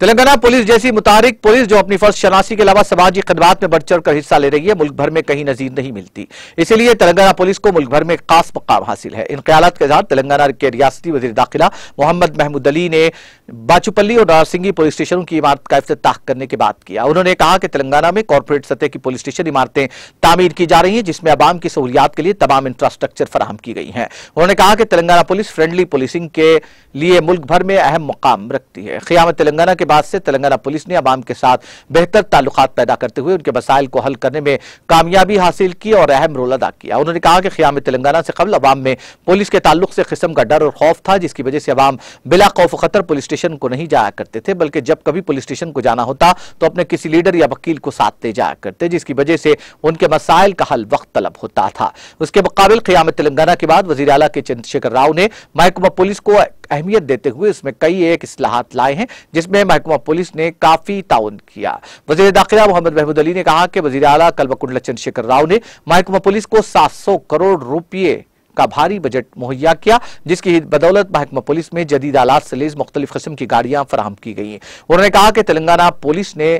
Telangana police जैसी मुतारिक police जो अपनी फर्ज शनासी के अलावा समाजी खदमात में बढ़ चढ़ हिस्सा ले रही है मुल्क भर में कहीं नजीर नहीं मिलती इसीलिए तेलंगाना पुलिस को मुल्क भर में खास मकाम हासिल है इन ख्याल के साथ तेलंगाना के रियाती वजी दाखिला मोहम्मद महमूद अली ने बाचूपल्ली और नारसिंगी पुलिस स्टेशनों की इमारत का अफ्ताह करने की बात किया उन्होंने कहा कि तेलंगाना में कॉरपोरेट सतह की पुलिस स्टेशन इमारतें तामीर की जा रही हैं जिसमें आवाम की सहूलियात के लिए तमाम इंफ्रास्ट्रक्चर फराम की गई हैं उन्होंने कहा कि तेलंगाना पुलिस फ्रेंडली पुलिसिंग के लिए मुल्क भर में अहम मुकाम रखती है खियामत तेलंगाना के बाद से तेलंगाना पुलिस ने अवाम के साथ बेहतर ताल्लुक पैदा करते हुए उनके मसाइल को हल करने में कामयाबी हासिल की और अहम रोल अदा किया उन्होंने कहा कि ख्याम तेलंगाना से कबल अवाम में पुलिस के ताल्लुक से किस्म का डर और खौफ था जिसकी वजह से अवाम बिला खौफ खतर पुलिस स्टेशन को नहीं जाया करते थे बल्कि जब कभी पुलिस स्टेशन को जाना होता तो अपने किसी लीडर या वकील को साथ ले जाया करते जिसकी वजह से उनके मसाइल का हल वक्त तलब होता था उसके मुकाबले क्याम तेलंगाना के बाद वजी अला के चंद्रशेखर राव ने महकमा पुलिस को अहमियत देते हुए उसमें कई एक असलाहत लाए हैं जिसमें महकमा पुलिस ने काफी ताउन किया वजीर दाखिला मोहम्मद महमूद अली ने कहा कि वजी अला कलवकुंडला चंद्रशेखर राव ने महकमा पुलिस को सात सौ करोड़ रुपये का भारी बजट मुहैया किया जिसकी बदौलत महकमा पुलिस में जदीद आलात से लेस मुख्तलिफ की गाड़ियां फराहम की गई उन्होंने कहा कि तेलंगाना पुलिस ने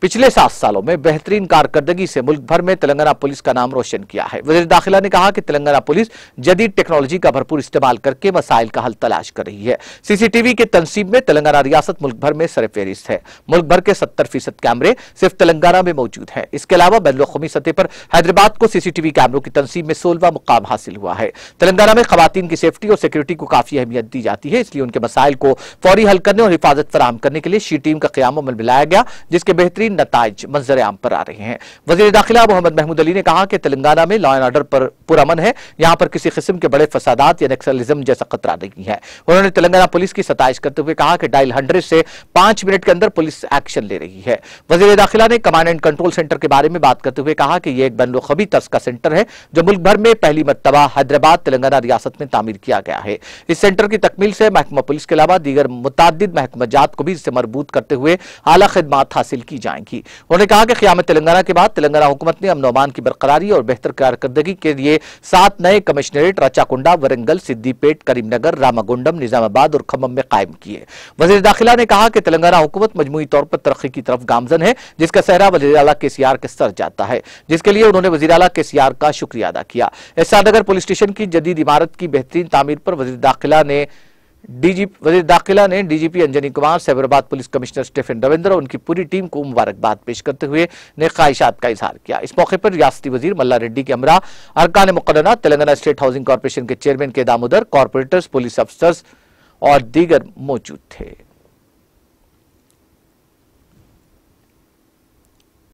पिछले सात सालों में बेहतरीन कारकर्दगी से मुल्क भर में तेलंगाना पुलिस का नाम रोशन किया है वजीर दाखिला ने कहा कि तेलंगाना पुलिस जदीद टेक्नोलॉजी का भरपूर इस्तेमाल करके मसाइल का हल तलाश कर रही है सीसीटीवी के तनसीब में तेलंगाना रियासत मुल्क भर में सरफेरिस्त है मुल्क भर के सत्तर फीसद कैमरे सिर्फ तेलंगाना में मौजूद है इसके अलावा बैन अवी सतह पर हैदराबाद को सीसीटीवी कैमरों की तनसीब में सोलवा मुकाम हासिल हुआ है तेलंगाना में खातन की सेफ्टी और सिक्योरिटी को काफी अहमियत दी जाती है इसलिए उनके मसाइल को फौरी हल करने और हिफाजत फराम करने के लिए शी टीम का क्याम अमल मिलाया गया जिसके बेहतरीन बेहतरीन नतज मंजर आम पर आ रहे हैं वजीर दाखिला मोहम्मद महमूद अली ने कहा कि तेलंगाना में लॉ एंड ऑर्डर पर पुरमन है यहाँ पर किसी किस्म के बड़े फसादात या नक्सलिज्म जैसा खतरा नहीं है उन्होंने तेलंगाना पुलिस की सताइश करते हुए कहा कि डायल हंड्रेड से पांच मिनट के अंदर पुलिस एक्शन ले रही है वजीर दाखिला ने कमांड एंड कंट्रोल सेंटर के बारे में बात करते हुए कहा कि यह एक बनोखबी तर्ज तस्का सेंटर है जो मुल्क भर में पहली मरतबा हैदराबाद तेलंगाना रियासत में तामीर किया गया है इस सेंटर की तकमील से महकमा पुलिस के अलावा दीगर मुतद महकमजात को भी इससे मरबूत करते हुए आला खदमात हासिल की जाए जाएंगी उन्होंने कहा कि क्यामत तेलंगाना के बाद तेलंगाना हुकूमत ने अमनोमान की बरकरारी और बेहतर कारकर्दगी के लिए सात नए कमिश्नरेट रचाकुंडा वरंगल सिद्दीपेट करीमनगर रामागुंडम निजामाबाद और खम्भम में कायम किए वजीर दाखिला ने कहा कि तेलंगाना हुकूमत मजमू तौर पर तरक्की की तरफ गामजन है जिसका सहरा वजी अला के सीआर के सर जाता है जिसके लिए उन्होंने वजी अला के का शुक्रिया अदा किया एस नगर पुलिस स्टेशन की जदीद इमारत की बेहतरीन तामीर पर वजी दाखिला ने डीजी वजीर दाखिला ने DGP Anjani Kumar Cyberabad police commissioner Stephen Ravindra और उनकी पूरी टीम को मुबारकबाद पेश करते हुए ने ख्वाहिशात का इजहार किया इस मौके पर रियाती वजीर मल्ला रेड्डी के अमरा अरकान मुकदना तेलंगाना स्टेट हाउसिंग कॉरपोरेशन के चेयरमैन के दामोदर कॉरपोरेटर्स पुलिस अफसर्स और दीगर मौजूद थे